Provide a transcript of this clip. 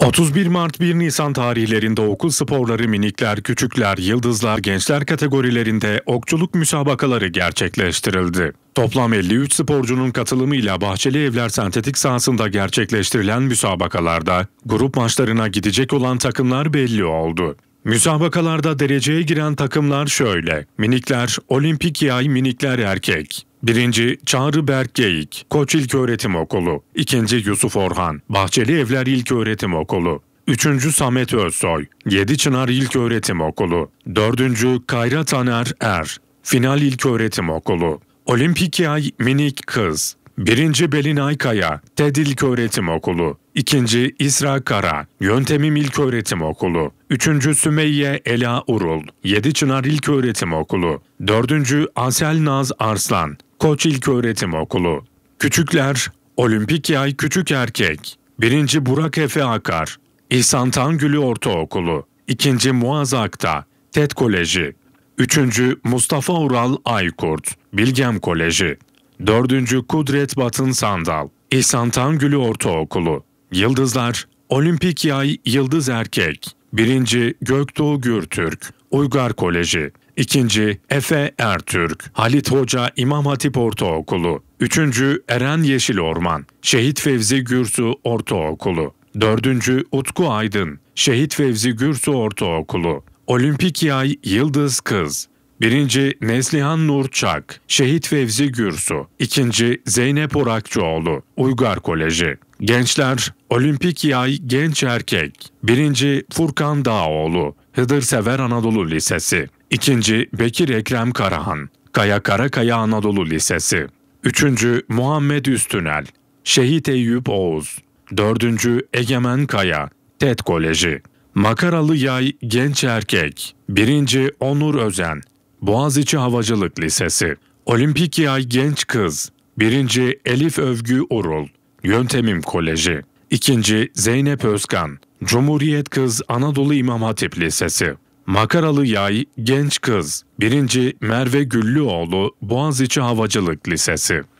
31 Mart 1 Nisan tarihlerinde okul sporları minikler, küçükler, yıldızlar, gençler kategorilerinde okçuluk müsabakaları gerçekleştirildi. Toplam 53 sporcunun katılımıyla Bahçeli Evler sentetik sahasında gerçekleştirilen müsabakalarda grup maçlarına gidecek olan takımlar belli oldu. Müsabakalarda dereceye giren takımlar şöyle. Minikler Olimpik Yay Minikler Erkek, 1. Çağrı Berk Geyik, Koç İlköğretim Okulu. 2. Yusuf Orhan, Bahçeli Evler İlköğretim Okulu. 3. Samet Özsoy, Yedi Çınar İlköğretim Okulu. 4. Kayra Taner Er, Final İlköğretim Okulu. Olimpik Yay Minik Kız, 1. Belinay Kaya, TED İlköğretim Okulu. 2. İsra Kara, Yöntemim İlköğretim Okulu. 3. Sümeyye Ela Urul, Yedi Çınar İlköğretim Okulu. 4. Asel Naz Arslan, Koç Öğretim Okulu. Küçükler, Olimpik Yay Küçük Erkek. 1. Burak Efe Akar. İhsan Tangülü Ortaokulu. 2. Muaz Akta. TED Koleji. 3. Mustafa Ural Aykurt. Bilgem Koleji. 4. Kudret Batın Sandal. İhsan Tangülü Ortaokulu. Yıldızlar, Olimpik Yay Yıldız Erkek. 1. Göktuğ Gürtürk. Uygar Koleji. 2. Efe Ertürk, Halit Hoca İmam Hatip Ortaokulu, 3. Eren Yeşil Orman, Şehit Fevzi Gürsu Ortaokulu, 4. Utku Aydın, Şehit Fevzi Gürsu Ortaokulu, Olimpik Yay Yıldız Kız, 1. Neslihan Nur Çak, Şehit Fevzi Gürsu, 2. Zeynep Orakçıoğlu, Uygar Koleji, Gençler, Olimpik Yay Genç Erkek, 1. Furkan Dağoğlu, Hıdırsever Anadolu Lisesi. 2. Bekir Ekrem Karahan. Kaya Karakaya Anadolu Lisesi. 3. Muhammed Üstünel. Şehit Eyüp Oğuz. 4. Egemen Kaya. TED Koleji. Makaralı Yay Genç Erkek. 1. Onur Özen. Boğaziçi Havacılık Lisesi. Olimpik Yay Genç Kız. 1. Elif Övgü Urul. Yöntemim Koleji. 2. Zeynep Özkan. Cumhuriyet Kız Anadolu İmam Hatip Lisesi Makaralı Yay Genç Kız 1. Merve Güllüoğlu Boğaziçi Havacılık Lisesi